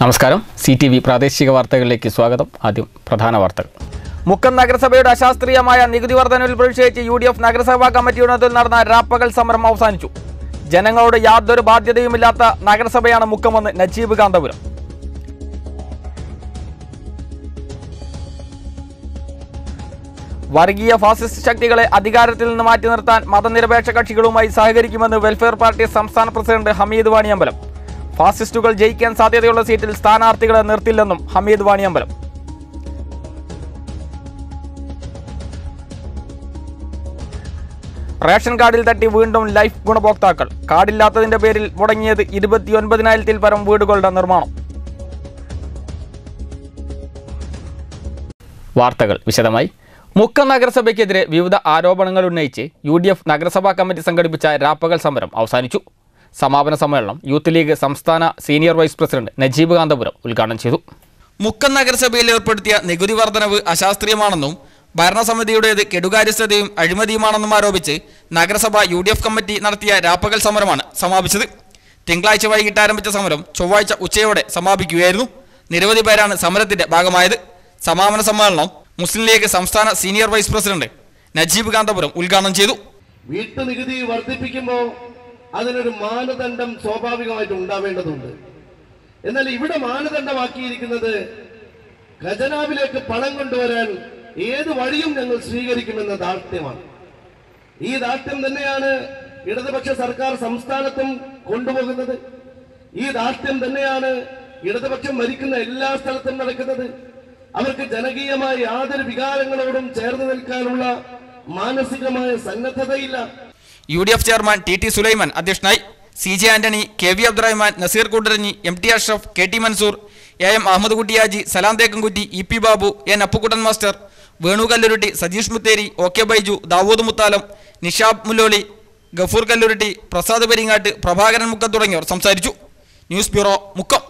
നമസ്കാരം C T V പ്രാദേശിക വാർത്തകളിലേക്ക് സ്വാഗതം ആദ്യം പ്രധാന വാർത്തകൾ മുക്കം നഗരസഭയുടെ അശാസ്ത്രീയമായ നികുതി വർധനവിൽ പ്രതിഷേധിച്ച് യു ഡി എഫ് നഗരസഭാ കമ്മിറ്റി യോഗത്തിൽ നടന്ന രാപ്പകൽ സമരം അവസാനിച്ചു ജനങ്ങളോട് യാതൊരു ബാധ്യതയുമില്ലാത്ത നഗരസഭയാണ് മുക്കമെന്ന് നജീബ് കാന്തപുരം വർഗീയ ഫാസിസ്റ്റ് ശക്തികളെ അധികാരത്തിൽ നിന്ന് മാറ്റി നിർത്താൻ മതനിരപേക്ഷ കക്ഷികളുമായി സഹകരിക്കുമെന്ന് വെൽഫെയർ പാർട്ടി സംസ്ഥാന പ്രസിഡന്റ് ഹമീദ് വാണിയമ്പലം ഫാസിസ്റ്റുകൾ ജയിക്കാൻ സാധ്യതയുള്ള സീറ്റിൽ സ്ഥാനാർത്ഥികളെ നിർത്തില്ലെന്നും ഹമീദ് വാണിയമ്പലം റേഷൻ കാർഡിൽ തട്ടി വീണ്ടും ലൈഫ് ഗുണഭോക്താക്കൾ കാർഡില്ലാത്തതിന്റെ പേരിൽ മുടങ്ങിയത് ഇരുപത്തിയൊൻപതിനായിരത്തിൽ പരം വീടുകളുടെ നിർമ്മാണം വാർത്തകൾ വിശദമായി മുക്ക നഗരസഭയ്ക്കെതിരെ വിവിധ ആരോപണങ്ങൾ ഉന്നയിച്ച് യു നഗരസഭാ കമ്മിറ്റി സംഘടിപ്പിച്ച രാപ്പകൽ സമരം അവസാനിച്ചു സമാപന സമ്മേളനം യൂത്ത് ലീഗ് സംസ്ഥാന senior vice president Najeeb Kanthapuram ഉദ്ഘാടനം ചെയ്തു മുക്കം നഗരസഭയിൽ ഏർപ്പെടുത്തിയ നികുതി വർധനവ് അശാസ്ത്രീയമാണെന്നും ഭരണസമിതിയുടേത് കെടുകാര്യസ്ഥതയും അഴിമതിയുമാണെന്നും ആരോപിച്ച് നഗരസഭ യു ഡി എഫ് കമ്മിറ്റി നടത്തിയ രാപ്പകൽ സമരമാണ് സമാപിച്ചത് തിങ്കളാഴ്ച വൈകിട്ട് ആരംഭിച്ച സമരം ചൊവ്വാഴ്ച ഉച്ചയോടെ സമാപിക്കുകയായിരുന്നു നിരവധി പേരാണ് സമരത്തിന്റെ ഭാഗമായത് സമാപന സമ്മേളനം മുസ്ലിം ലീഗ് സംസ്ഥാന senior vice president Najeeb Kanthapuram ഉദ്ഘാടനം ചെയ്തു വീട്ടു നികുതി വർദ്ധിപ്പിക്കുമ്പോൾ അതിനൊരു മാനദണ്ഡം സ്വാഭാവികമായിട്ട് ഉണ്ടാവേണ്ടതുണ്ട് എന്നാൽ ഇവിടെ മാനദണ്ഡമാക്കിയിരിക്കുന്നത് ഖജനാവിലേക്ക് പണം കൊണ്ടുവരാൻ ഏത് വഴിയും ഞങ്ങൾ സ്വീകരിക്കുമെന്ന ദാർഢ്യമാണ് ഈ ദാർഢ്യം തന്നെയാണ് ഇടതുപക്ഷ സർക്കാർ സംസ്ഥാനത്തും കൊണ്ടുപോകുന്നത് ഈ ദാർഢ്യം തന്നെയാണ് ഇടതുപക്ഷം മരിക്കുന്ന എല്ലാ സ്ഥലത്തും നടക്കുന്നത് അവർക്ക് ജനകീയമായ യാതൊരു വികാരങ്ങളോടും ചേർന്ന് നിൽക്കാനുള്ള മാനസികമായ സന്നദ്ധതയില്ല U D F chairman T T Sulaiman അധ്യക്ഷനായി C J Antony K V Abdurahman Nazeer Koodaranji M T Ashraf K T Mansoor A M Ahammed Kuttiyaji Salam Thekkankutty E P Babu N Appukuttan master Venu Kalluruti Sajeesh Mutheri O K Baiju Dawood Muthalam Nishab Mullolly Gafoor Kalluruti Prasad Peringat Prabhakaran Mukkam തുടങ്ങിയവർ സംസാരിച്ചു ന്യൂസ് ബ്യൂറോ മുക്കം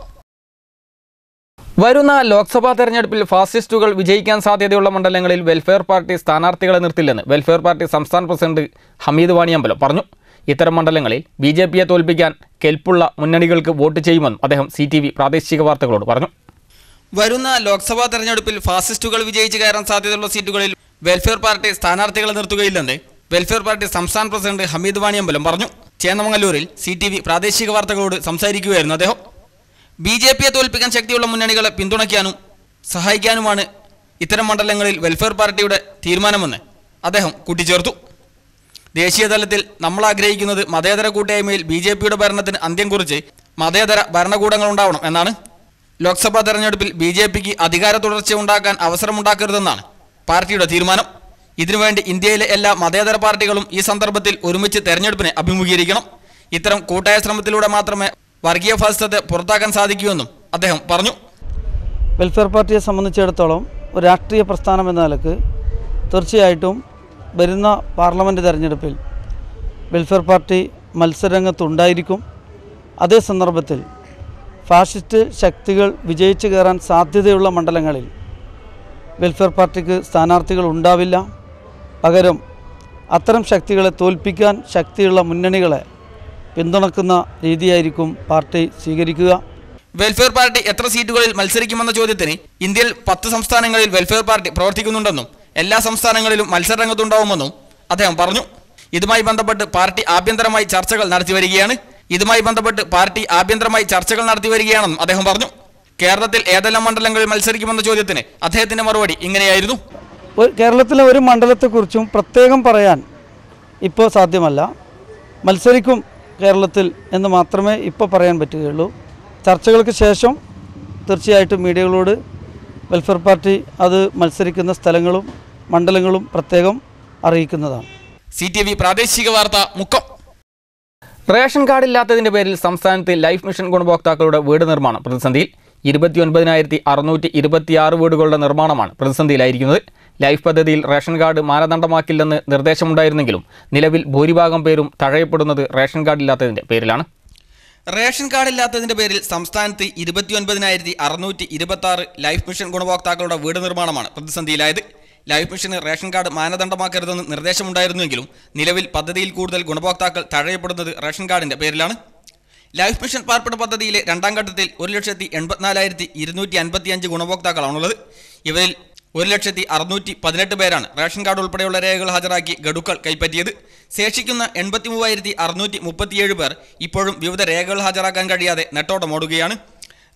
വരുന്ന ലോക്സഭാ തെരഞ്ഞെടുപ്പിൽ ഫാസിസ്റ്റുകൾ വിജയിക്കാൻ സാധ്യതയുള്ള മണ്ഡലങ്ങളിൽ വെൽഫെയർ പാർട്ടി സ്ഥാനാർത്ഥികളെ നിർത്തില്ലെന്ന് വെൽഫെയർ പാർട്ടി സംസ്ഥാന പ്രസിഡന്റ് ഹമീദ് വാണിയമ്പലം പറഞ്ഞു ഇത്തരം മണ്ഡലങ്ങളിൽ ബി ജെ പിയെ തോൽപ്പിക്കാൻ കെൽപ്പുള്ള മുന്നണികൾക്ക് വോട്ട് ചെയ്യുമെന്നും അദ്ദേഹം സി ടി വി പ്രാദേശിക വാർത്തകളോട് പറഞ്ഞു വരുന്ന ലോക്സഭാ തെരഞ്ഞെടുപ്പിൽ ഫാസിസ്റ്റുകൾ വിജയിച്ച് കയറാൻ സാധ്യതയുള്ള സീറ്റുകളിൽ വെൽഫെയർ പാർട്ടി സ്ഥാനാർത്ഥികളെ നിർത്തുകയില്ലെന്ന് വെൽഫെയർ പാർട്ടി സംസ്ഥാന പ്രസിഡന്റ് ഹമീദ് വാണിയമ്പലം പറഞ്ഞു ചേന്നമംഗല്ലൂരിൽ സി പ്രാദേശിക വാർത്തകളോട് സംസാരിക്കുകയായിരുന്നു അദ്ദേഹം ബി ജെ പിയെ തോൽപ്പിക്കാൻ ശക്തിയുള്ള മുന്നണികളെ പിന്തുണയ്ക്കാനും സഹായിക്കാനുമാണ് ഇത്തരം മണ്ഡലങ്ങളിൽ വെൽഫെയർ പാർട്ടിയുടെ തീരുമാനമെന്ന് അദ്ദേഹം കൂട്ടിച്ചേർത്തു ദേശീയ തലത്തിൽ നമ്മൾ ആഗ്രഹിക്കുന്നത് മതേതര കൂട്ടായ്മയിൽ ബി ജെ പിയുടെ ഭരണത്തിന് അന്ത്യം കുറിച്ച് മതേതര ഭരണകൂടങ്ങൾ ഉണ്ടാവണം എന്നാണ് ലോക്സഭാ തെരഞ്ഞെടുപ്പിൽ ബി ജെ പിക്ക് അധികാര തുടർച്ച ഉണ്ടാക്കാൻ അവസരമുണ്ടാക്കരുതെന്നാണ് പാർട്ടിയുടെ തീരുമാനം ഇതിനുവേണ്ടി ഇന്ത്യയിലെ എല്ലാ മതേതര പാർട്ടികളും ഈ സന്ദർഭത്തിൽ ഒരുമിച്ച് തെരഞ്ഞെടുപ്പിനെ അഭിമുഖീകരിക്കണം ഇത്തരം കൂട്ടായ ശ്രമത്തിലൂടെ മാത്രമേ വർഗീയ ഫാസിസത്തെ പുറത്താക്കാൻ സാധിക്കുമെന്നും അദ്ദേഹം പറഞ്ഞു വെൽഫെയർ പാർട്ടിയെ സംബന്ധിച്ചിടത്തോളം ഒരു രാഷ്ട്രീയ പ്രസ്ഥാനം എന്ന നിലക്ക് തീർച്ചയായിട്ടും വരുന്ന പാർലമെൻറ്റ് തെരഞ്ഞെടുപ്പിൽ വെൽഫെയർ പാർട്ടി മത്സരരംഗത്തുണ്ടായിരിക്കും അതേ സന്ദർഭത്തിൽ ഫാഷിസ്റ്റ് ശക്തികൾ വിജയിച്ചു കയറാൻ സാധ്യതയുള്ള മണ്ഡലങ്ങളിൽ വെൽഫെയർ പാർട്ടിക്ക് സ്ഥാനാർത്ഥികൾ ഉണ്ടാവില്ല പകരം അത്തരം ശക്തികളെ തോൽപ്പിക്കാൻ ശക്തിയുള്ള മുന്നണികളെ പിന്തുണക്കുന്ന രീതിയായിരിക്കും പാർട്ടി സ്വീകരിക്കുക വെൽഫെയർ പാർട്ടി എത്ര സീറ്റുകളിൽ മത്സരിക്കുമെന്ന ചോദ്യത്തിന് ഇന്ത്യയിൽ പത്ത് സംസ്ഥാനങ്ങളിൽ വെൽഫെയർ പാർട്ടി പ്രവർത്തിക്കുന്നുണ്ടെന്നും എല്ലാ സംസ്ഥാനങ്ങളിലും മത്സരരംഗത്തുണ്ടാവുമെന്നും അദ്ദേഹം പറഞ്ഞു ഇതുമായി ബന്ധപ്പെട്ട് പാർട്ടി ആഭ്യന്തരമായി ചർച്ചകൾ നടത്തി വരികയാണ് ഇതുമായി ബന്ധപ്പെട്ട് പാർട്ടി ആഭ്യന്തരമായി ചർച്ചകൾ നടത്തി വരികയാണെന്നും അദ്ദേഹം പറഞ്ഞു കേരളത്തിൽ ഏതെല്ലാം മണ്ഡലങ്ങളിൽ മത്സരിക്കുമെന്ന ചോദ്യത്തിന് അദ്ദേഹത്തിന്റെ മറുപടി ഇങ്ങനെയായിരുന്നു കേരളത്തിലെ ഒരു മണ്ഡലത്തെക്കുറിച്ചും പ്രത്യേകം പറയാൻ ഇപ്പോൾ സാധ്യമല്ല മത്സരിക്കും കേരളത്തിൽ എന്ന് മാത്രമേ ഇപ്പോൾ പറയാൻ പറ്റുകയുള്ളൂ ചർച്ചകൾക്ക് ശേഷം തീർച്ചയായിട്ടും മീഡിയകളോട് വെൽഫെയർ പാർട്ടി അത് മത്സരിക്കുന്ന സ്ഥലങ്ങളും മണ്ഡലങ്ങളും പ്രത്യേകം അറിയിക്കുന്നതാണ് സി ടി വി പ്രാദേശിക വാർത്ത മുക്കം റേഷൻ കാർഡ് ഇല്ലാത്തതിൻ്റെ പേരിൽ സംസ്ഥാനത്ത് ലൈഫ് മിഷൻ ഗുണഭോക്താക്കളുടെ വീട് നിർമ്മാണം പ്രതിസന്ധിയിൽ ഇരുപത്തിയൊൻപതിനായിരത്തി അറുന്നൂറ്റി ഇരുപത്തിയാറ് വീടുകളുടെ നിർമ്മാണമാണ് പ്രതിസന്ധിയിലായിരിക്കുന്നത് ലൈഫ് പദ്ധതിയിൽ റേഷൻ കാർഡ് മാനദണ്ഡമാക്കില്ലെന്ന് നിർദ്ദേശമുണ്ടായിരുന്നെങ്കിലും നിലവിൽ ഭൂരിഭാഗം പേരും തഴയപ്പെടുന്നത് റേഷൻ കാർഡ് ഇല്ലാത്തതിന്റെ പേരിലാണ് റേഷൻ കാർഡ് ഇല്ലാത്തതിന്റെ പേരിൽ സംസ്ഥാനത്ത് ഇരുപത്തിയൊൻപതിനായിരത്തി അറുന്നൂറ്റി ഇരുപത്തി ആറ് ലൈഫ് മിഷൻ ഗുണഭോക്താക്കളുടെ വീട് നിർമ്മാണമാണ് പ്രതിസന്ധിയിലായത് ലൈഫ് മിഷന് റേഷൻ കാർഡ് മാനദണ്ഡമാക്കരുതെന്ന് നിർദ്ദേശമുണ്ടായിരുന്നുവെങ്കിലും നിലവിൽ പദ്ധതിയിൽ കൂടുതൽ ഗുണഭോക്താക്കൾ തഴയപ്പെടുന്നത് റേഷൻ കാർഡിന്റെ പേരിലാണ് ലൈഫ് മിഷൻ പാർപ്പിട പദ്ധതിയിലെ രണ്ടാം ഘട്ടത്തിൽ ഒരു ലക്ഷത്തി എൺപത്തിനാലായിരത്തി ഇരുന്നൂറ്റി അൻപത്തിയഞ്ച് ഗുണഭോക്താക്കളാണുള്ളത് ഇവരിൽ ഒരു ലക്ഷത്തി അറുന്നൂറ്റി പതിനെട്ട് പേരാണ് റേഷൻ കാർഡ് ഉൾപ്പെടെയുള്ള രേഖകൾ ഹാജരാക്കി ഗഡുക്കൾ കൈപ്പറ്റിയത് ശേഷിക്കുന്ന എൺപത്തി മൂവായിരത്തി അറുന്നൂറ്റി മുപ്പത്തിയേഴ് പേർ ഇപ്പോഴും വിവിധ രേഖകൾ ഹാജരാക്കാൻ കഴിയാതെ നെട്ടോട്ടമോടുകയാണ്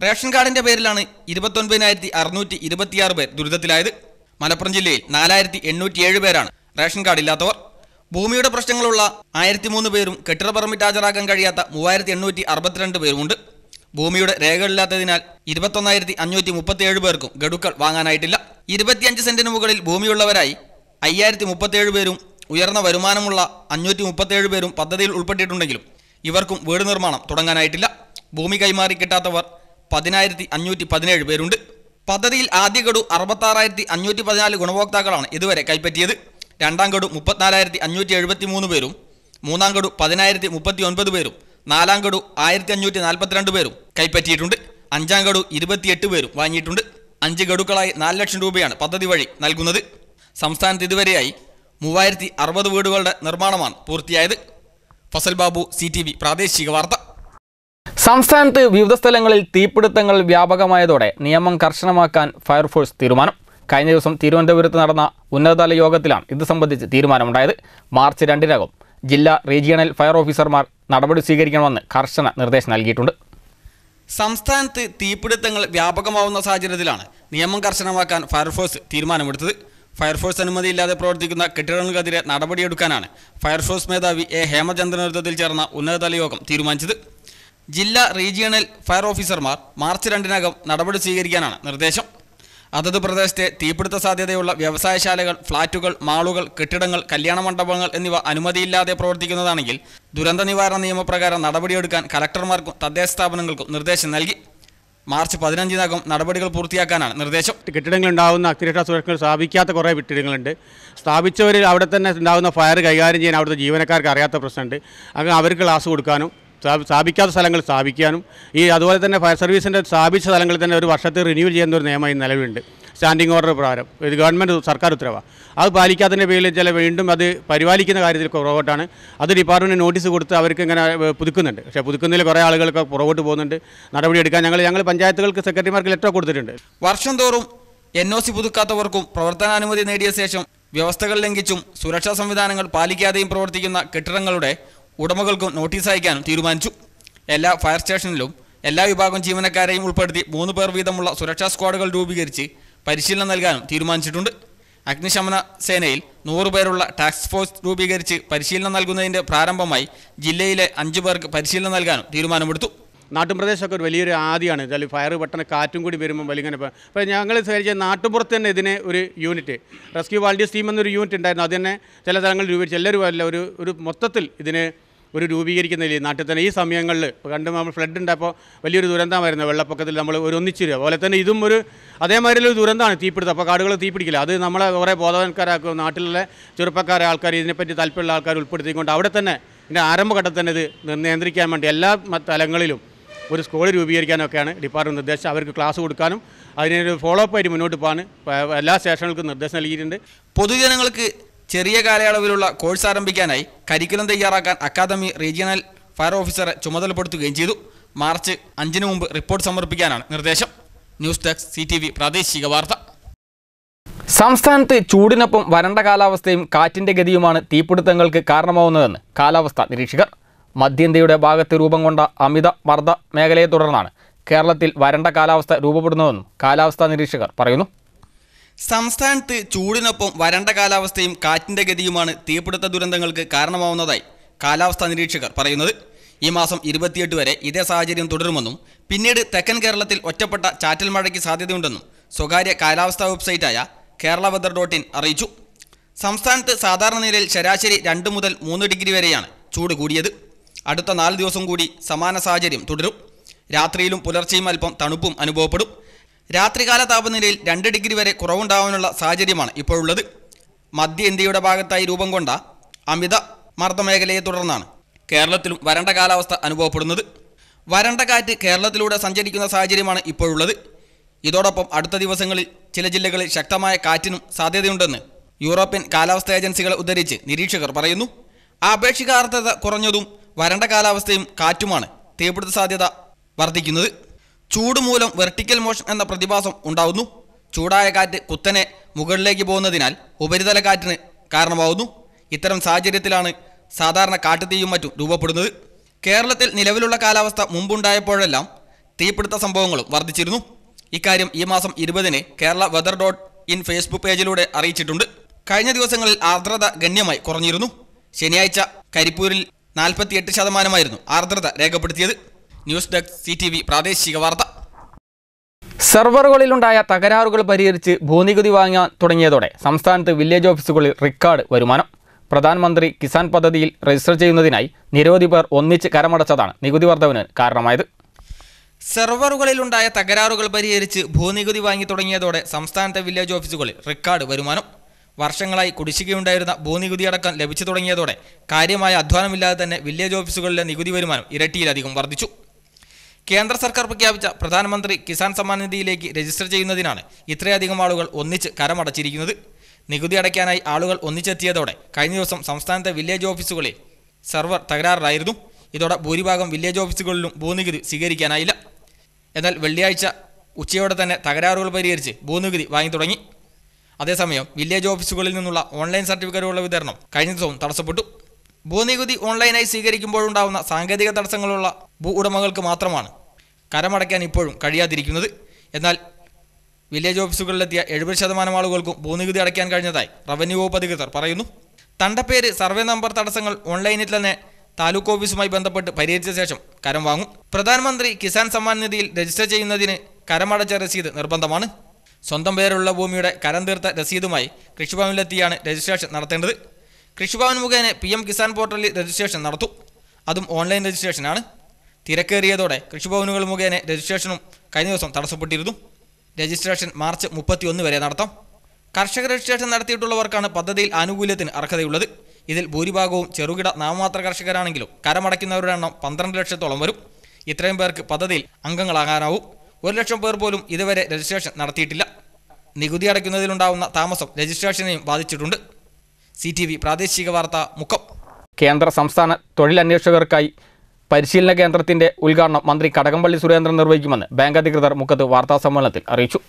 റേഷൻ കാർഡിന്റെ പേരിലാണ് ഇരുപത്തൊൻപതിനായിരത്തി അറുന്നൂറ്റി ഇരുപത്തിയാറ് പേർ ദുരിതത്തിലായത് മലപ്പുറം ജില്ലയിൽ നാലായിരത്തി എണ്ണൂറ്റിയേഴ് പേരാണ് റേഷൻ കാർഡ് ഇല്ലാത്തവർ ഭൂമിയുടെ പ്രശ്നങ്ങളുള്ള ആയിരത്തി മൂന്ന് പേരും കെട്ടിട പെർമിറ്റ് ഹാജരാക്കാൻ കഴിയാത്ത മൂവായിരത്തി എണ്ണൂറ്റി അറുപത്തിരണ്ട് പേരുമുണ്ട് ഭൂമിയുടെ രേഖകളില്ലാത്തതിനാൽ ഇരുപത്തൊന്നായിരത്തി അഞ്ഞൂറ്റി മുപ്പത്തിയേഴ് പേർക്കും ഗഡുക്കൾ വാങ്ങാനായിട്ടില്ല ഇരുപത്തിയഞ്ച് സെന്റിന് മുകളിൽ ഭൂമിയുള്ളവരായി അയ്യായിരത്തി മുപ്പത്തിയേഴ് പേരും ഉയർന്ന വരുമാനമുള്ള അഞ്ഞൂറ്റി മുപ്പത്തിയേഴ് പേരും പദ്ധതിയിൽ ഉൾപ്പെട്ടിട്ടുണ്ടെങ്കിലും ഇവർക്കും വീട് നിർമ്മാണം തുടങ്ങാനായിട്ടില്ല ഭൂമി കൈമാറി കിട്ടാത്തവർ പതിനായിരത്തി അഞ്ഞൂറ്റി പതിനേഴ് പേരുണ്ട് പദ്ധതിയിൽ ആദ്യ ഗഡു അറുപത്താറായിരത്തി അഞ്ഞൂറ്റി പതിനാല് ഗുണഭോക്താക്കളാണ് ഇതുവരെ കൈപ്പറ്റിയത് രണ്ടാം ഗഡു മുപ്പത്തിനാലായിരത്തി അഞ്ഞൂറ്റി എഴുപത്തി മൂന്ന് പേരും മൂന്നാം ഗഡു പതിനായിരത്തി മുപ്പത്തി ഒൻപത് പേരും നാലാം ഗഡു ആയിരത്തി അഞ്ഞൂറ്റി നാൽപ്പത്തിരണ്ട് പേരും കൈപ്പറ്റിയിട്ടുണ്ട് അഞ്ചാം ഗഡു ഇരുപത്തിയെട്ട് പേരും വാങ്ങിയിട്ടുണ്ട് അഞ്ച് ഗഡുക്കളായി നാല് ലക്ഷം രൂപയാണ് പദ്ധതി വഴി നൽകുന്നത് സംസ്ഥാനത്ത് ഇതുവരെയായി മൂവായിരത്തി അറുപത് വീടുകളുടെ നിർമ്മാണമാണ് പൂർത്തിയായത് ഫസൽ ബാബു സി പ്രാദേശിക വാർത്ത സംസ്ഥാനത്ത് വിവിധ സ്ഥലങ്ങളിൽ തീപിടുത്തങ്ങൾ വ്യാപകമായതോടെ നിയമം കർശനമാക്കാൻ ഫയർഫോഴ്സ് തീരുമാനം കഴിഞ്ഞ ദിവസം തിരുവനന്തപുരത്ത് നടന്ന ഉന്നതതല യോഗത്തിലാണ് ഇത് സംബന്ധിച്ച് തീരുമാനമുണ്ടായത് മാർച്ച് രണ്ടിനകം ജില്ലാ റീജിയണൽ ഫയർ ഓഫീസർമാർ നടപടി സ്വീകരിക്കണമെന്ന് കർശന നിർദ്ദേശം നൽകിയിട്ടുണ്ട് സംസ്ഥാനത്ത് തീപിടുത്തങ്ങൾ വ്യാപകമാവുന്ന സാഹചര്യത്തിലാണ് നിയമം കർശനമാക്കാൻ ഫയർഫോഴ്സ് തീരുമാനമെടുത്തത് ഫയർഫോഴ്സ് അനുമതിയില്ലാതെ പ്രവർത്തിക്കുന്ന കെട്ടിടങ്ങൾക്കെതിരെ നടപടിയെടുക്കാനാണ് ഫയർഫോഴ്സ് മേധാവി എ ഹേമചന്ദ്ര നേതൃത്വത്തിൽ ചേർന്ന ഉന്നതതല യോഗം തീരുമാനിച്ചത് ജില്ലാ റീജിയണൽ ഫയർ ഓഫീസർമാർ മാർച്ച് രണ്ടിനകം നടപടി സ്വീകരിക്കാനാണ് നിർദ്ദേശം അതത് പ്രദേശത്തെ തീപിടുത്ത സാധ്യതയുള്ള വ്യവസായശാലകൾ ഫ്ളാറ്റുകൾ മാളുകൾ കെട്ടിടങ്ങൾ കല്യാണ മണ്ഡപങ്ങൾ എന്നിവ അനുമതിയില്ലാതെ പ്രവർത്തിക്കുന്നതാണെങ്കിൽ ദുരന്ത നിവാരണ നിയമപ്രകാരം നടപടിയെടുക്കാൻ കലക്ടർമാർക്കും തദ്ദേശ സ്ഥാപനങ്ങൾക്കും നിർദ്ദേശം നൽകി മാർച്ച് പതിനഞ്ചിനകം നടപടികൾ പൂർത്തിയാക്കാനാണ് നിർദ്ദേശം ഉണ്ടാകുന്ന അക്തിരക്ഷാ സുരക്ഷകൾ സ്ഥാപിക്കാത്ത കുറേ കെട്ടിടങ്ങളുണ്ട് സ്ഥാപിച്ചവരിൽ അവിടെ തന്നെ ഉണ്ടാകുന്ന ഫയർ കൈകാര്യം ചെയ്യാൻ അവിടുത്തെ ജീവനക്കാർക്ക് അറിയാത്ത പ്രശ്നമുണ്ട് അങ്ങനെ അവർക്ക് ക്ലാസ് കൊടുക്കാനും സ്ഥാപിക്കാത്ത സ്ഥലങ്ങൾ സ്ഥാപിക്കാനും ഈ അതുപോലെ തന്നെ ഫയർ സർവീസിൻ്റെ സ്ഥാപിച്ച സ്ഥലങ്ങളിൽ തന്നെ ഒരു വർഷത്തെ റിന്യൂ ചെയ്യുന്ന ഒരു നിയമമായി നിലവിലുണ്ട് സ്റ്റാൻഡിംഗ് ഓർഡർ പ്രകാരം ഇത് ഗവൺമെൻറ് സർക്കാർ ഉത്തരവാണ് അത് പാലിക്കാത്തതിൻ്റെ പേരിൽ ചില വീണ്ടും അത് പരിപാലിക്കുന്ന കാര്യത്തിൽ പുറകോട്ടാണ് അത് ഡിപ്പാർട്ട്മെൻറ്റ് നോട്ടീസ് കൊടുത്ത് അവർക്ക് ഇങ്ങനെ പുതുക്കുന്നുണ്ട് പക്ഷേ പുതുക്കുന്നതിൽ കുറേ ആളുകൾക്ക് പുറകോട്ട് പോകുന്നുണ്ട് നടപടിയെടുക്കാൻ ഞങ്ങൾ ഞങ്ങൾ പഞ്ചായത്തുകൾക്ക് സെക്രട്ടറിമാർക്ക് ലെറ്റർ കൊടുത്തിട്ടുണ്ട് വർഷം തോറും എൻ ഒ സി പുതുക്കാത്തവർക്കും പ്രവർത്തനാനുമതി നേടിയ ശേഷം വ്യവസ്ഥകൾ ലംഘിച്ചും സുരക്ഷാ സംവിധാനങ്ങൾ പാലിക്കാതെയും പ്രവർത്തിക്കുന്ന കെട്ടിടങ്ങളുടെ ഉടമകൾക്കും നോട്ടീസ് അയക്കാനും തീരുമാനിച്ചു എല്ലാ ഫയർ സ്റ്റേഷനിലും എല്ലാ വിഭാഗം ജീവനക്കാരെയും ഉൾപ്പെടുത്തി മൂന്ന് പേർ വീതമുള്ള സുരക്ഷാ സ്ക്വാഡുകൾ രൂപീകരിച്ച് പരിശീലനം നൽകാനും തീരുമാനിച്ചിട്ടുണ്ട് അഗ്നിശമന സേനയിൽ നൂറുപേരുള്ള ടാസ്ക് ഫോഴ്സ് രൂപീകരിച്ച് പരിശീലനം നൽകുന്നതിൻ്റെ പ്രാരംഭമായി ജില്ലയിലെ അഞ്ചു പേർക്ക് പരിശീലനം നൽകാനും തീരുമാനമെടുത്തു നാട്ടുപ്രദേശമൊക്കെ ഒരു വലിയൊരു ആദ്യമാണ് ഇതിൽ ഫയർ പെട്ടെന്ന് കാറ്റും കൂടി വരുമ്പോൾ വലിയങ്ങനെ അപ്പോൾ ഞങ്ങൾ സ്വീകരിച്ച നാട്ടുപുറത്ത് തന്നെ ഇതിനെ ഒരു യൂണിറ്റ് റെസ്ക്യൂ വാൾഡിയസ് ടീം എന്നൊരു യൂണിറ്റ് ഉണ്ടായിരുന്നു അതിനെ ചില സ്ഥലങ്ങളിൽ രൂപീകരിച്ച് എല്ലാവരും അല്ല ഒരു ഒരു മൊത്തത്തിൽ ഇതിന് ഒരു രൂപീകരിക്കുന്ന രീതി നാട്ടിൽ തന്നെ ഈ സമയങ്ങളിൽ കണ്ട് നമ്മൾ ഫ്ലഡ് ഉണ്ടായപ്പോൾ വലിയൊരു ദുരന്തമായിരുന്നു വെള്ളപ്പൊക്കത്തിൽ നമ്മൾ ഒരു ഒന്നിച്ചിരുക അതുപോലെ തന്നെ ഇതും ഒരു അതേമാതിരി ഒരു ദുരന്തമാണ് തീപിടുത്തം അപ്പോൾ കാടുകൾ തീപിടിക്കില്ല അത് നമ്മളെ കുറേ ബോധവാൻകാരാക്കും നാട്ടിലുള്ള ചെറുപ്പക്കാരെ ആൾക്കാർ ഇതിനെപ്പറ്റി താല്പര്യമുള്ള ആൾക്കാർ ഉൾപ്പെടുത്തിക്കൊണ്ട് അവിടെ തന്നെ ഇതിൻ്റെ ആരംഭഘട്ടത്തിൽ തന്നെ ഇത് നിയന്ത്രിക്കാൻ വേണ്ടി എല്ലാ തലങ്ങളിലും ഒരു സ്കൂൾ രൂപീകരിക്കാനൊക്കെയാണ് ഡിപ്പാർട്ട്മെൻറ്റ് നിർദ്ദേശം അവർക്ക് ക്ലാസ് കൊടുക്കാനും അതിനൊരു ഫോളോ അപ്പ് ആയിട്ട് മുന്നോട്ട് പോകാനും എല്ലാ സ്റ്റേഷനുകൾക്കും നിർദ്ദേശം നൽകിയിട്ടുണ്ട് പൊതുജനങ്ങൾക്ക് ചെറിയ കാലയളവിലുള്ള കോഴ്സ് ആരംഭിക്കാനായി കരിക്കുലം തയ്യാറാക്കാൻ അക്കാദമി റീജിയണൽ ഫയർ ഓഫീസറെ ചുമതലപ്പെടുത്തുകയും ചെയ്തു മാർച്ച് അഞ്ചിന് മുമ്പ് റിപ്പോർട്ട് സമർപ്പിക്കാനാണ് നിർദ്ദേശം ന്യൂസ് ഡെസ്ക് സി പ്രാദേശിക വാർത്ത സംസ്ഥാനത്ത് ചൂടിനൊപ്പം വരണ്ട കാലാവസ്ഥയും കാറ്റിന്റെ ഗതിയുമാണ് തീപിടുത്തങ്ങൾക്ക് കാരണമാവുന്നതെന്ന് കാലാവസ്ഥാ നിരീക്ഷകർ മധ്യന്ത്യയുടെ ഭാഗത്ത് രൂപം കൊണ്ട അമിത മർദ്ദ മേഖലയെ തുടർന്നാണ് കേരളത്തിൽ വരണ്ട കാലാവസ്ഥ രൂപപ്പെടുന്നതെന്നും കാലാവസ്ഥാ നിരീക്ഷകർ പറയുന്നു സംസ്ഥാനത്ത് ചൂടിനൊപ്പം വരണ്ട കാലാവസ്ഥയും കാറ്റിൻ്റെ ഗതിയുമാണ് തീപിടുത്ത ദുരന്തങ്ങൾക്ക് കാരണമാവുന്നതായി കാലാവസ്ഥാ നിരീക്ഷകർ പറയുന്നത് ഈ മാസം ഇരുപത്തിയെട്ട് വരെ ഇതേ സാഹചര്യം തുടരുമെന്നും പിന്നീട് തെക്കൻ കേരളത്തിൽ ഒറ്റപ്പെട്ട ചാറ്റൽ മഴയ്ക്ക് സാധ്യതയുണ്ടെന്നും സ്വകാര്യ കാലാവസ്ഥാ വെബ്സൈറ്റായ കേരള വെദർ ഡോട്ട് ഇൻ അറിയിച്ചു സംസ്ഥാനത്ത് സാധാരണ നിലയിൽ ശരാശരി രണ്ട് മുതൽ മൂന്ന് ഡിഗ്രി വരെയാണ് ചൂട് കൂടിയത് അടുത്ത നാല് ദിവസം കൂടി സമാന സാഹചര്യം തുടരും രാത്രിയിലും പുലർച്ചെയും അല്പം തണുപ്പും അനുഭവപ്പെടും രാത്രികാല താപനിലയിൽ രണ്ട് ഡിഗ്രി വരെ കുറവുണ്ടാവാനുള്ള സാഹചര്യമാണ് ഇപ്പോഴുള്ളത് മധ്യ ഇന്ത്യയുടെ ഭാഗത്തായി രൂപം കൊണ്ട അമിത മർദ്ദമേഖലയെ തുടർന്നാണ് കേരളത്തിലും വരണ്ട കാലാവസ്ഥ അനുഭവപ്പെടുന്നത് വരണ്ട കാറ്റ് കേരളത്തിലൂടെ സഞ്ചരിക്കുന്ന സാഹചര്യമാണ് ഇപ്പോഴുള്ളത് ഇതോടൊപ്പം അടുത്ത ദിവസങ്ങളിൽ ചില ജില്ലകളിൽ ശക്തമായ കാറ്റിനും സാധ്യതയുണ്ടെന്ന് യൂറോപ്യൻ കാലാവസ്ഥാ ഏജൻസികളെ ഉദ്ധരിച്ച് നിരീക്ഷകർ പറയുന്നു ആപേക്ഷികാർത്ഥത കുറഞ്ഞതും വരണ്ട കാലാവസ്ഥയും കാറ്റുമാണ് തീപിടുത്ത സാധ്യത വർദ്ധിക്കുന്നത് ചൂട് മൂലം വെർട്ടിക്കൽ മോഷൻ എന്ന പ്രതിഭാസം ഉണ്ടാവുന്നു ചൂടായ കാറ്റ് കുത്തനെ മുകളിലേക്ക് പോകുന്നതിനാൽ ഉപരിതല കാറ്റിന് കാരണമാവുന്നു ഇത്തരം സാഹചര്യത്തിലാണ് സാധാരണ കാട്ടുതീയും മറ്റും രൂപപ്പെടുന്നത് കേരളത്തിൽ നിലവിലുള്ള കാലാവസ്ഥ മുമ്പുണ്ടായപ്പോഴെല്ലാം തീപിടുത്ത സംഭവങ്ങളും വർദ്ധിച്ചിരുന്നു ഇക്കാര്യം ഈ മാസം ഇരുപതിന് Kerala weather dot in Facebook പേജിലൂടെ അറിയിച്ചിട്ടുണ്ട് കഴിഞ്ഞ ദിവസങ്ങളിൽ ആർദ്രത ഗണ്യമായി കുറഞ്ഞിരുന്നു ശനിയാഴ്ച കരിപ്പൂരിൽ നാൽപ്പത്തിയെട്ട് ശതമാനമായിരുന്നു ആർദ്രത രേഖപ്പെടുത്തിയത് news desk C T V പ്രാദേശിക വാർത്ത സെർവറുകളിലുണ്ടായ തകരാറുകൾ പരിഹരിച്ച് ഭൂനികുതി വാങ്ങാൻ തുടങ്ങിയതോടെ സംസ്ഥാനത്ത് വില്ലേജ് ഓഫീസുകളിൽ റെക്കോർഡ് വരുമാനം പ്രധാനമന്ത്രി കിസാൻ പദ്ധതിയിൽ രജിസ്റ്റർ ചെയ്യുന്നതിനായി നിരവധി പേർ ഒന്നിച്ച് കരമടച്ചതാണ് നികുതി വർദ്ധവിന് കാരണമായത് സെർവറുകളിലുണ്ടായ തകരാറുകൾ പരിഹരിച്ച് ഭൂനികുതി വാങ്ങി തുടങ്ങിയതോടെ സംസ്ഥാനത്തെ വില്ലേജ് ഓഫീസുകളിൽ റെക്കോർഡ് വരുമാനം വർഷങ്ങളായി കുടിശ്ശികയുണ്ടായിരുന്ന ഭൂനികുതി അടക്കം ലഭിച്ചു തുടങ്ങിയതോടെ കാര്യമായ അധ്വാനമില്ലാതെ തന്നെ വില്ലേജ് ഓഫീസുകളിലെ നികുതി വരുമാനം ഇരട്ടിയിലധികം വർദ്ധിച്ചു കേന്ദ്ര സർക്കാർ പ്രഖ്യാപിച്ച പ്രധാനമന്ത്രി കിസാൻ സമ്മാൻ നിധിയിലേക്ക് രജിസ്റ്റർ ചെയ്യുന്നതിനാണ് ഇത്രയധികം ആളുകൾ ഒന്നിച്ച് കരമടച്ചിരിക്കുന്നത് നികുതി അടയ്ക്കാനായി ആളുകൾ ഒന്നിച്ചെത്തിയതോടെ കഴിഞ്ഞ ദിവസം സംസ്ഥാനത്തെ വില്ലേജ് ഓഫീസുകളിൽ സെർവർ തകരാറിലായിരുന്നു ഇതോടെ ഭൂരിഭാഗം വില്ലേജ് ഓഫീസുകളിലും ഭൂനികുതി സ്വീകരിക്കാനായില്ല എന്നാൽ വെള്ളിയാഴ്ച ഉച്ചയോടെ തന്നെ തകരാറുകൾ പരിഹരിച്ച് ഭൂനികുതി വാങ്ങി തുടങ്ങി അതേസമയം വില്ലേജ് ഓഫീസുകളിൽ നിന്നുള്ള ഓൺലൈൻ സർട്ടിഫിക്കറ്റുകളുടെ വിതരണം കഴിഞ്ഞ ദിവസവും തടസ്സപ്പെട്ടു ഭൂനികുതി ഓൺലൈനായി സ്വീകരിക്കുമ്പോഴുണ്ടാവുന്ന സാങ്കേതിക തടസ്സങ്ങളുള്ള ഭൂ ഉടമകൾക്ക് മാത്രമാണ് കരമടയ്ക്കാൻ ഇപ്പോഴും കഴിയാതിരിക്കുന്നത് എന്നാൽ വില്ലേജ് ഓഫീസുകളിലെത്തിയ എഴുപത് ശതമാനം ആളുകൾക്കും ഭൂനികുതി അടയ്ക്കാൻ കഴിഞ്ഞതായി റവന്യൂ വകുപ്പ് അധികൃതർ പറയുന്നു തണ്ടപ്പേര് സർവേ നമ്പർ തടസ്സങ്ങൾ ഓൺലൈനിൽ തന്നെ താലൂക്ക് ഓഫീസുമായി ബന്ധപ്പെട്ട് പരിഹരിച്ച ശേഷം കരം വാങ്ങും പ്രധാനമന്ത്രി കിസാൻ സമ്മാൻ നിധിയിൽ രജിസ്റ്റർ ചെയ്യുന്നതിന് കരമടച്ച രസീത് നിർബന്ധമാണ് സ്വന്തം പേരുള്ള ഭൂമിയുടെ കരം തീർത്ത രസീതുമായി കൃഷിഭവനിലെത്തിയാണ് രജിസ്ട്രേഷൻ നടത്തേണ്ടത് കൃഷിഭവൻ മുഖേന പി എം കിസാൻ പോർട്ടലിൽ രജിസ്ട്രേഷൻ നടത്തും അതും ഓൺലൈൻ രജിസ്ട്രേഷനാണ് തിരക്കേറിയതോടെ കൃഷിഭവനുകൾ മുഖേന രജിസ്ട്രേഷനും കഴിഞ്ഞ ദിവസം തടസ്സപ്പെട്ടിരുന്നു രജിസ്ട്രേഷൻ മാർച്ച് മുപ്പത്തിയൊന്ന് വരെ നടത്താം കർഷക രജിസ്ട്രേഷൻ നടത്തിയിട്ടുള്ളവർക്കാണ് പദ്ധതിയിൽ ആനുകൂല്യത്തിന് അർഹതയുള്ളത് ഇതിൽ ഭൂരിഭാഗവും ചെറുകിട നാമമാത്ര കർഷകരാണെങ്കിലും കരമടയ്ക്കുന്നവരുടെ എണ്ണം പന്ത്രണ്ട് ലക്ഷത്തോളം വരും ഇത്രയും പേർക്ക് പദ്ധതിയിൽ അംഗങ്ങളാകാനാവും ഒരു ലക്ഷം പേർ പോലും ഇതുവരെ രജിസ്ട്രേഷൻ നടത്തിയിട്ടില്ല നികുതി അടയ്ക്കുന്നതിലുണ്ടാവുന്ന താമസം രജിസ്ട്രേഷനെയും ബാധിച്ചിട്ടുണ്ട് സി ടി വി പ്രാദേശിക വാർത്ത മുഖം കേന്ദ്ര സംസ്ഥാന തൊഴിലന്വേഷകർക്കായി പരിശീലന കേന്ദ്രത്തിന്റെ ഉദ്ഘാടനം മന്ത്രി കടകംപള്ളി സുരേന്ദ്രൻ നിർവഹിക്കുമെന്ന് ബാങ്ക് അധികൃതർ വാർത്താ വാർത്താസമ്മേളനത്തിൽ അറിയിച്ചു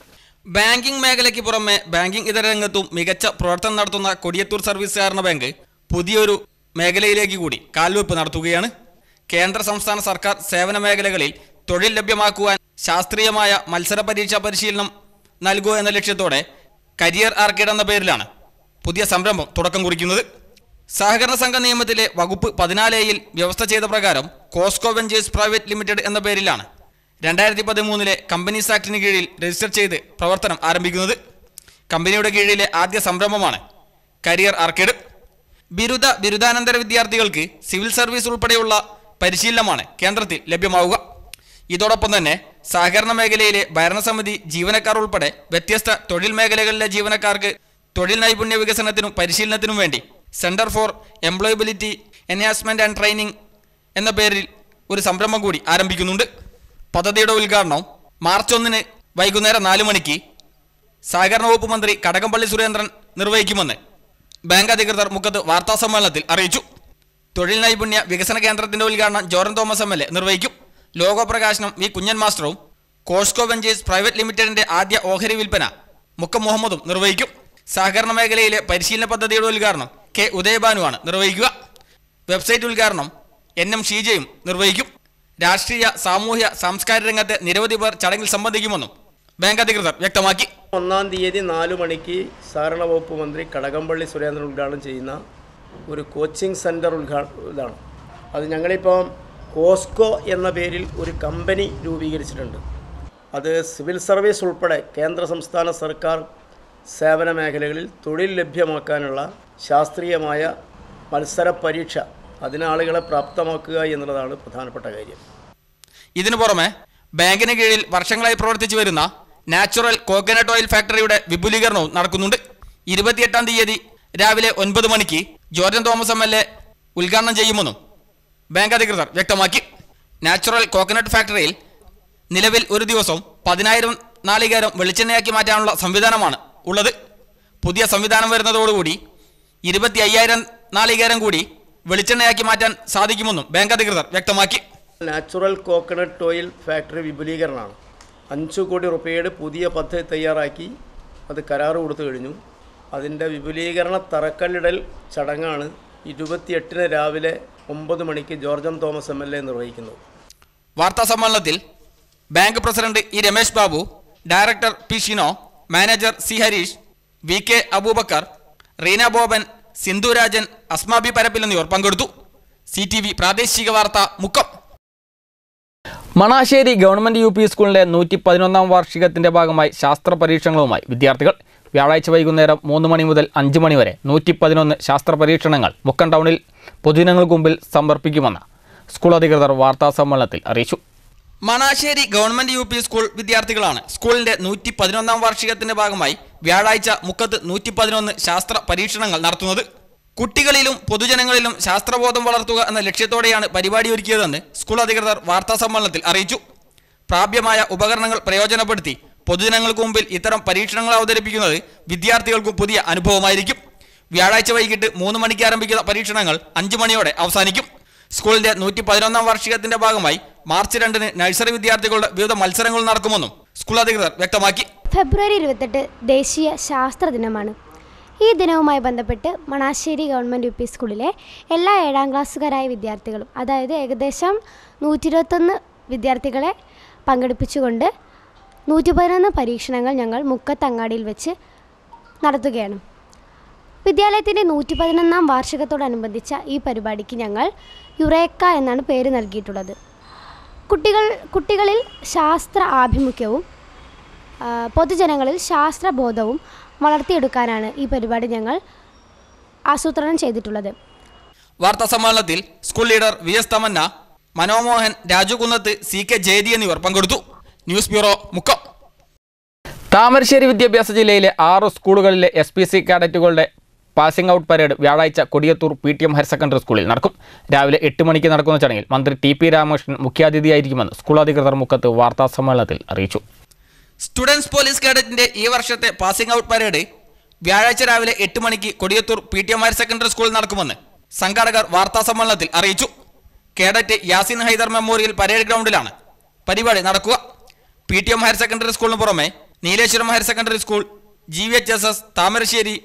ബാങ്കിംഗ് മേഖലയ്ക്ക് പുറമെ ബാങ്കിംഗ് ഇതര രംഗത്തും മികച്ച പ്രവർത്തനം നടത്തുന്ന കൊടിയത്തൂർ സർവീസ് ബാങ്ക് പുതിയൊരു മേഖലയിലേക്ക് കൂടി കാൽവെപ്പ് നടത്തുകയാണ് കേന്ദ്ര സംസ്ഥാന സർക്കാർ സേവന മേഖലകളിൽ തൊഴിൽ ലഭ്യമാക്കുവാൻ ശാസ്ത്രീയമായ മത്സര പരീക്ഷാ പരിശീലനം നൽകുക എന്ന ലക്ഷ്യത്തോടെ കരിയർ ആർക്കേഡ് എന്ന പേരിലാണ് പുതിയ സംരംഭം തുടക്കം കുറിക്കുന്നത് സഹകരണ സംഘ നിയമത്തിലെ വകുപ്പ് എയിൽ വ്യവസ്ഥ ചെയ്ത പ്രകാരം കോസ്കോ വെഞ്ചേഴ്സ് പ്രൈവറ്റ് ലിമിറ്റഡ് എന്ന പേരിലാണ് രണ്ടായിരത്തി പതിമൂന്നിലെ കമ്പനീസ് ആക്ടിന് കീഴിൽ രജിസ്റ്റർ ചെയ്ത് പ്രവർത്തനം ആരംഭിക്കുന്നത് കമ്പനിയുടെ കീഴിലെ ആദ്യ സംരംഭമാണ് കരിയർ ആർക്കേഡ് ബിരുദ ബിരുദാനന്തര വിദ്യാർത്ഥികൾക്ക് സിവിൽ സർവീസ് ഉൾപ്പെടെയുള്ള പരിശീലനമാണ് കേന്ദ്രത്തിൽ ലഭ്യമാവുക ഇതോടൊപ്പം തന്നെ സഹകരണ മേഖലയിലെ ഭരണസമിതി ജീവനക്കാർ ഉൾപ്പെടെ വ്യത്യസ്ത തൊഴിൽ മേഖലകളിലെ ജീവനക്കാർക്ക് തൊഴിൽ നൈപുണ്യ വികസനത്തിനും പരിശീലനത്തിനും വേണ്ടി centre for employability enhancement and training എന്ന പേരിൽ ഒരു സംരംഭം കൂടി ആരംഭിക്കുന്നുണ്ട് പദ്ധതിയുടെ ഉദ്ഘാടനം മാർച്ച് ഒന്നിന് വൈകുന്നേരം നാലു മണിക്ക് സഹകരണ വകുപ്പ് മന്ത്രി കടകംപള്ളി സുരേന്ദ്രൻ നിർവഹിക്കുമെന്ന് ബാങ്ക് അധികൃതർ മുഖത്ത് വാർത്താസമ്മേളനത്തിൽ അറിയിച്ചു തൊഴിൽ നൈപുണ്യ വികസന കേന്ദ്രത്തിന്റെ ഉദ്ഘാടനം ജോറൻ തോമസ് എം നിർവഹിക്കും ലോകപ്രകാശനം വി കുഞ്ഞൻ മാസ്റ്ററും കോസ്കോ വെഞ്ചേഴ്സ് പ്രൈവറ്റ് ലിമിറ്റഡിന്റെ ആദ്യ ഓഹരി വിൽപ്പന മുക്ക മുഹമ്മദും നിർവഹിക്കും സഹകരണ മേഖലയിലെ പരിശീലന പദ്ധതിയുടെ ഉദ്ഘാടനം കെ ഉദയബാനുവാണ് നിർവഹിക്കുക വെബ്സൈറ്റ് ഉദ്ഘാടനം എൻ എം ഷീജയും നിർവഹിക്കും രാഷ്ട്രീയ സാമൂഹ്യ സാംസ്കാരിക രംഗത്തെ നിരവധി പേർ ചടങ്ങിൽ സംബന്ധിക്കുമെന്നും ബാങ്ക് അധികൃതർ വ്യക്തമാക്കി ഒന്നാം തീയതി നാലു മണിക്ക് സഹകരണ വകുപ്പ് മന്ത്രി കടകംപള്ളി സുരേന്ദ്രൻ ഉദ്ഘാടനം ചെയ്യുന്ന ഒരു കോച്ചിങ് സെന്റർ ഉദ്ഘാടനം ഇതാണ് അത് ഞങ്ങളിപ്പം കോസ്കോ എന്ന പേരിൽ ഒരു കമ്പനി രൂപീകരിച്ചിട്ടുണ്ട് അത് സിവിൽ സർവീസ് ഉൾപ്പെടെ കേന്ദ്ര സംസ്ഥാന സർക്കാർ സേവന മേഖലകളിൽ തൊഴിൽ ലഭ്യമാക്കാനുള്ള ശാസ്ത്രീയമായ മത്സര പരീക്ഷ അതിനാളുകളെ പ്രാപ്തമാക്കുക എന്നുള്ളതാണ് പ്രധാനപ്പെട്ട കാര്യം ഇതിനു പുറമെ ബാങ്കിന് കീഴിൽ വർഷങ്ങളായി പ്രവർത്തിച്ചു വരുന്ന നാച്ചുറൽ കോക്കനട്ട് ഓയിൽ ഫാക്ടറിയുടെ വിപുലീകരണവും നടക്കുന്നുണ്ട് ഇരുപത്തിയെട്ടാം തീയതി രാവിലെ ഒൻപത് മണിക്ക് George Thomas M L A ഉദ്ഘാടനം ചെയ്യുമെന്നും ബാങ്ക് അധികൃതർ വ്യക്തമാക്കി നാച്ചുറൽ കോക്കനട്ട് ഫാക്ടറിയിൽ നിലവിൽ ഒരു ദിവസം പതിനായിരം നാളികേരം വെളിച്ചെണ്ണയാക്കി മാറ്റാനുള്ള സംവിധാനമാണ് ഉള്ളത് പുതിയ സംവിധാനം വരുന്നതോടുകൂടി ഇരുപത്തി അയ്യായിരം നാളികേരം കൂടി വെളിച്ചെണ്ണയാക്കി മാറ്റാൻ സാധിക്കുമെന്നും ബാങ്ക് അധികൃതർ വ്യക്തമാക്കി നാച്ചുറൽ കോക്കനട്ട് ഓയിൽ ഫാക്ടറി വിപുലീകരണമാണ് അഞ്ച് കോടി റുപ്യയുടെ പുതിയ പദ്ധതി തയ്യാറാക്കി അത് കരാറ് കൊടുത്തു കഴിഞ്ഞു അതിൻ്റെ വിപുലീകരണ തറക്കല്ലിടൽ ചടങ്ങാണ് ഇരുപത്തിയെട്ടിന് രാവിലെ ഒമ്പത് മണിക്ക് George Thomas M L A നിർവഹിക്കുന്നത് വാർത്താ സമ്മേളനത്തിൽ bank president E Ramesh Babu director P Shino manager C Harish V K Aboobacker Reena Boban Sindhurajan Asmabi Parappil എന്നിവർ പങ്കെടുത്തു സി ടി വി പ്രാദേശിക വാർത്ത Mukkam Manassery government U P സ്കൂളിന്റെ നൂറ്റി പതിനൊന്നാം വാർഷികത്തിന്റെ ഭാഗമായി ശാസ്ത്ര പരീക്ഷണങ്ങളുമായി വിദ്യാർത്ഥികൾ വ്യാഴാഴ്ച വൈകുന്നേരം മൂന്ന് മണി മുതൽ അഞ്ച് മണി വരെ നൂറ്റി പതിനൊന്ന് ശാസ്ത്ര പരീക്ഷണങ്ങൾ മുക്കം ടൗണിൽ പൊതുജനങ്ങൾക്ക് മുമ്പിൽ സമർപ്പിക്കുമെന്ന് സ്കൂൾ അധികൃതർ വാർത്താ സമ്മേളനത്തിൽ അറിയിച്ചു Manassery government U P school വിദ്യാർത്ഥികളാണ് സ്കൂളിന്റെ നൂറ്റി പതിനൊന്നാം വാർഷികത്തിന്റെ ഭാഗമായി വ്യാഴാഴ്ച മുക്കത്ത് നൂറ്റി പതിനൊന്ന് ശാസ്ത്ര പരീക്ഷണങ്ങൾ നടത്തുന്നത് കുട്ടികളിലും പൊതുജനങ്ങളിലും ശാസ്ത്രബോധം വളർത്തുക എന്ന ലക്ഷ്യത്തോടെയാണ് പരിപാടി ഒരുക്കിയതെന്ന് സ്കൂൾ അധികൃതർ വാർത്താ സമ്മേളനത്തിൽ അറിയിച്ചു പ്രാപ്യമായ ഉപകരണങ്ങൾ പ്രയോജനപ്പെടുത്തി പൊതുജനങ്ങൾക്ക് മുമ്പിൽ ഇത്തരം പരീക്ഷണങ്ങൾ അവതരിപ്പിക്കുന്നത് വിദ്യാർത്ഥികൾക്കും പുതിയ അനുഭവമായിരിക്കും വ്യാഴാഴ്ച വൈകിട്ട് മൂന്ന് മണിക്ക് ആരംഭിക്കുന്ന പരീക്ഷണങ്ങൾ അഞ്ചു മണിയോടെ അവസാനിക്കും സ്കൂളിന്റെ നൂറ്റി പതിനൊന്നാം വാർഷികത്തിന്റെ ഭാഗമായി മാർച്ച് രണ്ടിന് നഴ്സറി വിദ്യാർത്ഥികളുടെ വിവിധ മത്സരങ്ങൾ നടക്കുമെന്നും സ്കൂൾ അധികൃതർ വ്യക്തമാക്കി ഫെബ്രുവരി ഇരുപത്തെട്ട് ദേശീയ ശാസ്ത്ര ദിനമാണ് ഈ ദിനവുമായി ബന്ധപ്പെട്ട് മണാശ്ശേരി ഗവൺമെൻറ് യു പി സ്കൂളിലെ എല്ലാ ഏഴാം ക്ലാസ്സുകാരായ വിദ്യാർത്ഥികളും അതായത് ഏകദേശം നൂറ്റി ഇരുപത്തൊന്ന് വിദ്യാർത്ഥികളെ പങ്കെടുപ്പിച്ചുകൊണ്ട് നൂറ്റി പതിനൊന്ന് പരീക്ഷണങ്ങൾ ഞങ്ങൾ മുക്കത്തങ്ങാടിയിൽ വെച്ച് നടത്തുകയാണ് വിദ്യാലയത്തിൻ്റെ നൂറ്റി പതിനൊന്നാം വാർഷികത്തോടനുബന്ധിച്ച ഈ പരിപാടിക്ക് ഞങ്ങൾ യുറേക്ക എന്നാണ് പേര് നൽകിയിട്ടുള്ളത് കുട്ടികൾ കുട്ടികളിൽ ശാസ്ത്ര ആഭിമുഖ്യവും പൊതുജനങ്ങളിൽ ശാസ്ത്രബോധവും വളർത്തിയെടുക്കാനാണ് ഈ പരിപാടി ഞങ്ങൾ ആസൂത്രണം ചെയ്തിട്ടുള്ളത് വാർത്താ സമ്മേളനത്തിൽ school leader V S Thamanna Manomohan Rajukunnath C K Jayathi എന്നിവർ പങ്കെടുത്തു ന്യൂസ് ബ്യൂറോ മുക്കം താമരശ്ശേരി വിദ്യാഭ്യാസ ജില്ലയിലെ ആറ് സ്കൂളുകളിലെ എസ് പി സി കാഡറ്റുകളുടെ പാസിംഗ് ഔട്ട് പരേഡ് വ്യാഴാഴ്ച Kodiyathur P T M higher secondary സ്കൂളിൽ നടക്കും രാവിലെ എട്ട് മണിക്ക് നടക്കുന്ന ചടങ്ങിൽ മന്ത്രി ടി പി രാമകൃഷ്ണൻ മുഖ്യാതിഥിയായിരിക്കുമെന്ന് സ്കൂൾ അധികൃതർ മുഖത്ത് വാർത്താസമ്മേളനത്തിൽ അറിയിച്ചു സ്റ്റുഡൻസ് പോലീസ് കേഡറ്റിന്റെ ഈ വർഷത്തെ പാസിംഗ് ഔട്ട് പരേഡ് വ്യാഴാഴ്ച രാവിലെ എട്ട് മണിക്ക് Kodiyathur P T M higher secondary സ്കൂളിൽ നടക്കുമെന്ന് സംഘാടകർ വാർത്താസമ്മേളനത്തിൽ അറിയിച്ചു cadet Yasin Haidar memorial parade ഗ്രൗണ്ടിലാണ് പരിപാടി നടക്കുക P T M higher secondary സ്കൂളിന് പുറമെ Nileshwaram higher secondary school G V H S S Thamarassery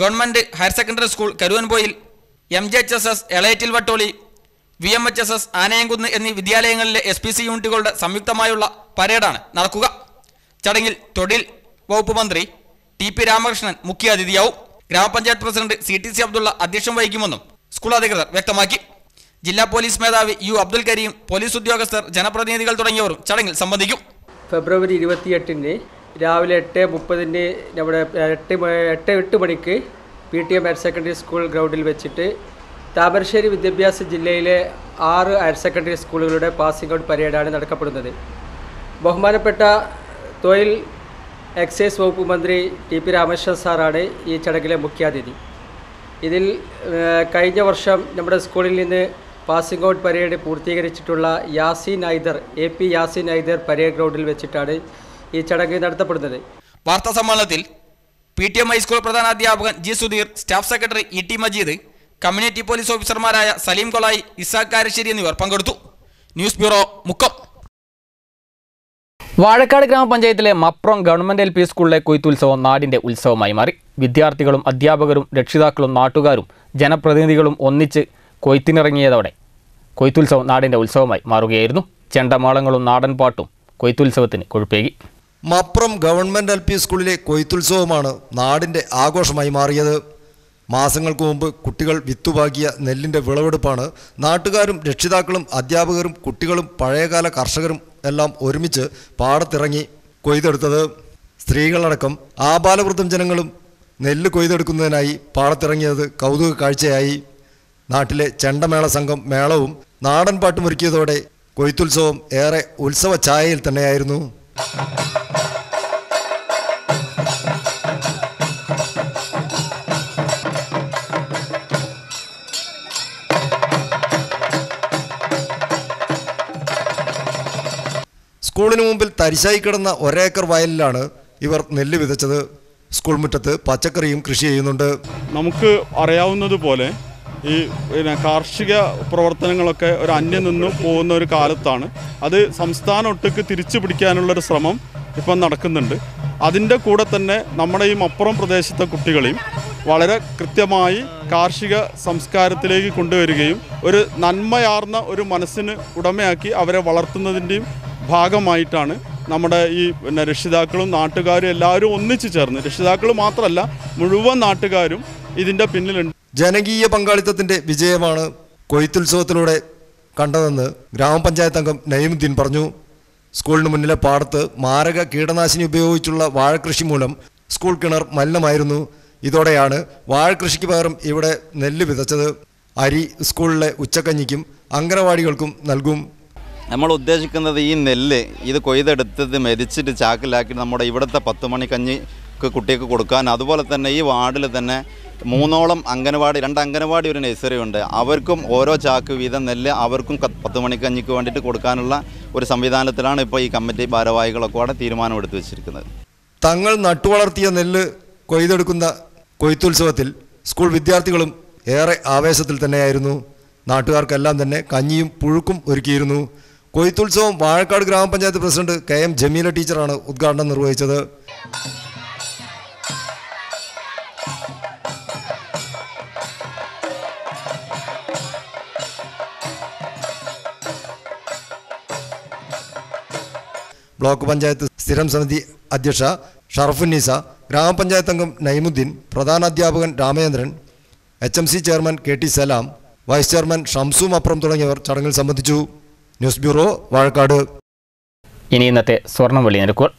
government higher secondary school Karuvanpoyil M J H S S Elayattil Vattoli V M H S S Anayamkunnu എന്നീ വിദ്യാലയങ്ങളിലെ എസ് പി സി യൂണിറ്റുകളുടെ സംയുക്തമായുള്ള പരേഡാണ് നടക്കുക ചടങ്ങിൽ തൊഴിൽ വകുപ്പ് മന്ത്രി ടി പി രാമകൃഷ്ണൻ മുഖ്യാതിഥിയാവും ഗ്രാമപഞ്ചായത്ത് president C T C Abdulla അധ്യക്ഷം വഹിക്കുമെന്നും സ്കൂൾ അധികൃതർ വ്യക്തമാക്കി ജില്ലാ പോലീസ് മേധാവി യു അബ്ദുൽ കരീം പോലീസ് ഉദ്യോഗസ്ഥർ ജനപ്രതിനിധികൾ തുടങ്ങിയവരും ചടങ്ങിൽ സംബന്ധിക്കും ഫെബ്രുവരി ഇരുപത്തിയെട്ടിന്റെ രാവിലെ എട്ട് മുപ്പതിന് നമ്മുടെ എട്ട് എട്ട് എട്ട് മണിക്ക് P T M higher secondary school ഗ്രൗണ്ടിൽ വെച്ചിട്ട് താമരശ്ശേരി വിദ്യാഭ്യാസ ജില്ലയിലെ ആറ് ഹയർ സെക്കൻഡറി സ്കൂളുകളുടെ പാസിംഗ് ഔട്ട് പരേഡാണ് നടക്കപ്പെടുന്നത് ബഹുമാനപ്പെട്ട തൊഴിൽ എക്സൈസ് വകുപ്പ് മന്ത്രി ടി പി രാമേശ്വരൻ സാറാണ് ഈ ചടങ്ങിലെ മുഖ്യാതിഥി ഇതിൽ കഴിഞ്ഞ വർഷം നമ്മുടെ സ്കൂളിൽ നിന്ന് പാസിംഗ് ഔട്ട് പരേഡ് പൂർത്തീകരിച്ചിട്ടുള്ള Yasin Aidar A P Yasin Aidar parade ഗ്രൗണ്ടിൽ വെച്ചിട്ടാണ് ഈ ചടങ്ങ് നടത്തപ്പെടുന്നത് വാർത്താ സമ്മേളനത്തിൽ പി ടി എം ഹൈസ്കൂൾ പ്രധാന അധ്യാപകൻ G Sudheer staff secretary E T Majeed community police ഓഫീസർമാരായ സലീം കൊളായി ഇസാഖ് കാരശ്ശേരി എന്നിവർ പങ്കെടുത്തു ന്യൂസ് ബ്യൂറോ മുക്കം വാഴക്കാട് ഗ്രാമപഞ്ചായത്തിലെ മപ്രം ഗവൺമെന്റ് എൽ പി സ്കൂളിലെ കൊയ്ത്തുത്സവം നാടിന്റെ ഉത്സവമായി മാറി വിദ്യാർത്ഥികളും അധ്യാപകരും രക്ഷിതാക്കളും നാട്ടുകാരും ജനപ്രതിനിധികളും ഒന്നിച്ച് കൊയ്ത്തിനിറങ്ങിയതോടെ കൊയ്ത്തുത്സവം നാടിന്റെ ഉത്സവമായി മാറുകയായിരുന്നു ചെണ്ടമാളങ്ങളും നാടൻ പാട്ടും കൊയ്ത്തുത്സവത്തിന് കൊഴുപ്പേകി മപ്പുറം ഗവൺമെൻറ് എൽ പി സ്കൂളിലെ കൊയ്ത്തുത്സവമാണ് നാടിൻ്റെ ആഘോഷമായി മാറിയത് മാസങ്ങൾക്ക് മുമ്പ് കുട്ടികൾ വിത്തുപാകിയ നെല്ലിൻ്റെ വിളവെടുപ്പാണ് നാട്ടുകാരും രക്ഷിതാക്കളും അധ്യാപകരും കുട്ടികളും പഴയകാല കർഷകരും എല്ലാം ഒരുമിച്ച് പാടത്തിറങ്ങി കൊയ്തെടുത്തത് സ്ത്രീകളടക്കം ആബാലവൃദ്ധം ജനങ്ങളും നെല്ല് കൊയ്തെടുക്കുന്നതിനായി പാടത്തിറങ്ങിയത് കൗതുക കാഴ്ചയായി നാട്ടിലെ ചെണ്ടമേള സംഘം മേളവും നാടൻ പാട്ടുമൊരുക്കിയതോടെ കൊയ്ത്തുത്സവം ഏറെ ഉത്സവ ഛായയിൽ തന്നെയായിരുന്നു സ്കൂളിന് മുമ്പിൽ തരിശായി കിടന്ന ഒരേക്കർ വയലിലാണ് ഇവർ നെല്ല് വിതച്ചത് സ്കൂൾ മുറ്റത്ത് പച്ചക്കറിയും കൃഷി ചെയ്യുന്നുണ്ട് നമുക്ക് അറിയാവുന്നത് പോലെ ഈ പിന്നെ കാർഷിക പ്രവർത്തനങ്ങളൊക്കെ ഒരു അന്യം നിന്നും പോകുന്ന ഒരു കാലത്താണ് അത് സംസ്ഥാന ഒട്ടുക്ക് തിരിച്ചു പിടിക്കാനുള്ളൊരു ശ്രമം ഇപ്പം നടക്കുന്നുണ്ട് അതിൻ്റെ കൂടെ തന്നെ നമ്മുടെ ഈ മപ്പുറം പ്രദേശത്തെ കുട്ടികളെയും വളരെ കൃത്യമായി കാർഷിക സംസ്കാരത്തിലേക്ക് കൊണ്ടുവരികയും ഒരു നന്മയാർന്ന ഒരു മനസ്സിന് ഉടമയാക്കി അവരെ വളർത്തുന്നതിൻ്റെയും ഭാഗമായിട്ടാണ് നമ്മുടെ ഈ പിന്നെ രക്ഷിതാക്കളും നാട്ടുകാരും എല്ലാവരും ഒന്നിച്ചു ചേർന്ന് രക്ഷിതാക്കൾ മാത്രമല്ല മുഴുവൻ നാട്ടുകാരും ഇതിൻ്റെ പിന്നിലുണ്ട് ജനകീയ പങ്കാളിത്തത്തിൻ്റെ വിജയമാണ് കൊയ്ത്തുത്സവത്തിലൂടെ കണ്ടതെന്ന് ഗ്രാമപഞ്ചായത്ത് അംഗം നയിമുദ്ദീൻ പറഞ്ഞു സ്കൂളിന് മുന്നിലെ പാടത്ത് മാരക കീടനാശിനി ഉപയോഗിച്ചുള്ള വാഴകൃഷി മൂലം സ്കൂൾ കിണർ മലിനമായിരുന്നു ഇതോടെയാണ് വാഴകൃഷിക്ക് പകരം ഇവിടെ നെല്ല് വിതച്ചത് അരി സ്കൂളിലെ ഉച്ചക്കഞ്ഞിക്കും അങ്കനവാടികൾക്കും നൽകും നമ്മൾ ഉദ്ദേശിക്കുന്നത് ഈ നെല്ല് ഇത് കൊയ്തെടുത്തത് മെതിച്ചിട്ട് ചാക്കിലാക്കി നമ്മുടെ ഇവിടുത്തെ പത്ത് മണിക്കഞ്ഞിക്ക് കുട്ടിക്ക് കൊടുക്കാൻ അതുപോലെ തന്നെ ഈ വാർഡിൽ തന്നെ മൂന്നോളം അംഗനവാടി രണ്ട് അംഗനവാടി ഒരു നഴ്സറി ഉണ്ട് അവർക്കും ഓരോ ചാക്ക് വീതം നെല്ല് അവർക്കും പത്ത് മണിക്കഞ്ഞിക്ക് വേണ്ടിയിട്ട് കൊടുക്കാനുള്ള ഒരു സംവിധാനത്തിലാണ് ഇപ്പോൾ ഈ കമ്മിറ്റി ഭാരവാഹികളൊക്കെ കൂടെ തീരുമാനമെടുത്ത് വെച്ചിരിക്കുന്നത് തങ്ങൾ നട്ടുവളർത്തിയ നെല്ല് കൊയ്തെടുക്കുന്ന കൊയ്ത്തുത്സവത്തിൽ സ്കൂൾ വിദ്യാർത്ഥികളും ഏറെ ആവേശത്തിൽ തന്നെയായിരുന്നു നാട്ടുകാർക്കെല്ലാം തന്നെ കഞ്ഞിയും പുഴുക്കും ഒരുക്കിയിരുന്നു കൊയ്ത്തുത്സവം വാഴക്കാട് ഗ്രാമപഞ്ചായത്ത് പ്രസിഡന്റ് കെ എം ജമീല ടീച്ചറാണ് ഉദ്ഘാടനം നിർവഹിച്ചത് ബ്ലോക്ക് പഞ്ചായത്ത് സ്ഥിരം സമിതി അധ്യക്ഷ ഷറഫുന്നീസ ഗ്രാമപഞ്ചായത്ത് അംഗം നൈമുദ്ദീൻ അധ്യാപകൻ Ramachandran H M C chairman K T Salam vice chairman Shamsu Mapram തുടങ്ങിയവർ ചടങ്ങിൽ സംബന്ധിച്ചു ന്യൂസ് ബ്യൂറോ വാഴക്കാട് ഇനി ഇന്നത്തെ സ്വർണം വെള്ളി നിരക്കുകൾ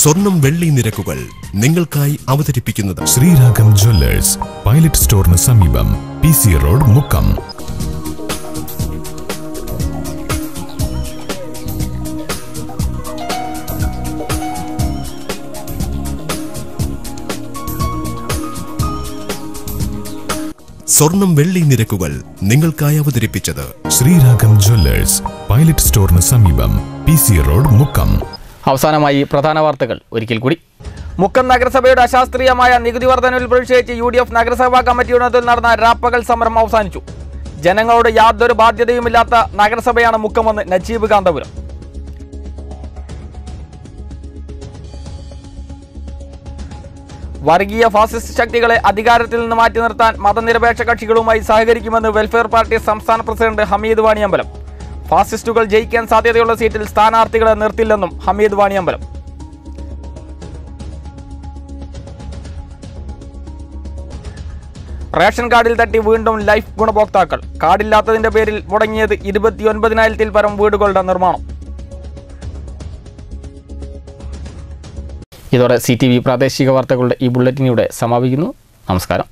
സ്വർണം വെള്ളി നിരക്കുകൾ നിങ്ങൾക്കായി അവതരിപ്പിക്കുന്നത് ശ്രീരാഗം ജ്വല്ലേഴ്സ് പൈലറ്റ് സ്റ്റോറിന് സമീപം പി സി റോഡ് മുക്കം സ്വർണം വെള്ളി നിരക്കുകൾ നിങ്ങൾക്കായി അവതരിപ്പിച്ചത് ശ്രീരാഗം ജ്വല്ലേഴ്സ് പൈലറ്റ് സ്റ്റോറിന് സമീപം പി സി റോഡ് മുക്കം അവസാനമായി പ്രധാന വാർത്തകൾ ഒരിക്കൽ കൂടി മുക്കം നഗരസഭയുടെ അശാസ്ത്രീയമായ നികുതി വർധനവിൽ പ്രതിഷേധിച്ച് യു ഡി എഫ് നഗരസഭാ കമ്മിറ്റിയുടെ നേതൃത്വത്തിൽ നടന്ന രാപ്പകൽ സമരം അവസാനിച്ചു ജനങ്ങളോട് യാതൊരു ബാധ്യതയുമില്ലാത്ത നഗരസഭയാണ് മുക്കമെന്ന് നജീബ് കാന്തപുരം വർഗീയ ഫാസിസ്റ്റ് ശക്തികളെ അധികാരത്തിൽ നിന്ന് മാറ്റി നിർത്താൻ മതനിരപേക്ഷ കക്ഷികളുമായി സഹകരിക്കുമെന്ന് വെൽഫെയർ പാർട്ടി സംസ്ഥാന പ്രസിഡന്റ് ഹമീദ് വാണിയമ്പലം ഫാസിസ്റ്റുകൾ ജയിക്കാൻ സാധ്യതയുള്ള സീറ്റിൽ സ്ഥാനാർത്ഥികളെ നിർത്തില്ലെന്നും ഹമീദ് വാണിയമ്പലം റേഷൻ കാർഡിൽ തട്ടി വീണ്ടും ലൈഫ് ഗുണഭോക്താക്കൾ കാർഡില്ലാത്തതിന്റെ പേരിൽ മുടങ്ങിയത് ഇരുപത്തിയൊൻപതിനായിരത്തിൽ പരം വീടുകളുടെ നിർമ്മാണം ഇതോടെ സി ടി വി പ്രാദേശിക വാർത്തകളുടെ ഈ ബുള്ളറ്റിനിവിടെ സമാപിക്കുന്നു നമസ്കാരം